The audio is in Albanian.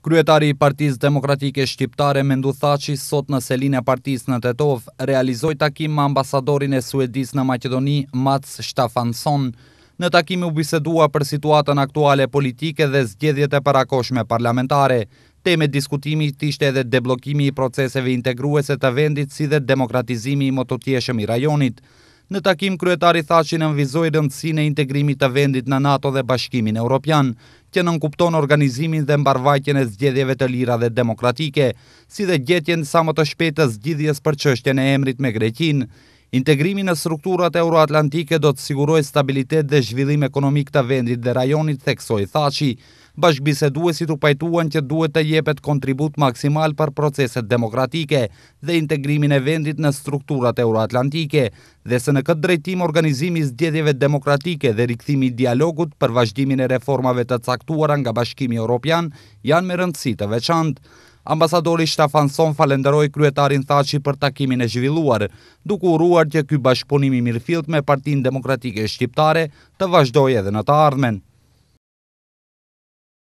Kryetari i Partisë Demokratike Shqiptare Mendu Thaçi sot në selinë e partisë në Tetov realizoi takim me ambasadorin e Suedis në Maqedoni, Mats Shtafanson. Në takim u bisedua për situatën aktuale politike dhe zgjedhjet e parakoshme parlamentare. Teme diskutimi ishte edhe deblokimi i proceseve integruese të vendit si dhe demokratizimi i mototjeshëm i rajonit. Në takim kryetari tha që në nënvizoj rëndësin e integrimit të vendit në NATO dhe bashkimin Europian, që nënkupton organizimin dhe mbarvajtjen e zgjedhjeve të lira dhe demokratike, si dhe gjetjen sa më të shpetë të zgjidhjes për qështjen e emrit me Greqin. Integrimi në strukturat euroatlantike do të siguroj stabilitet dhe zhvillim ekonomik të vendit dhe rajonit, theksoj thaci, bashkbiseduesit u pajtuan që duhet të jepet kontribut maksimal për proceset demokratike dhe integrimin e vendit në strukturat euroatlantike, dhe se në këtë drejtim organizimis djedjeve demokratike dhe rikëthimi dialogut për vazhdimin e reformave të caktuara nga bashkimi europian janë me rëndësi të veçantë. Ambasadori Shtafan Son falenderoj kryetarin Thaci për takimin e zhvilluar, duku uruar që ky bashkëponimi mirëfilt me partin demokratike shqiptare të vazhdoj edhe në të ardhmen.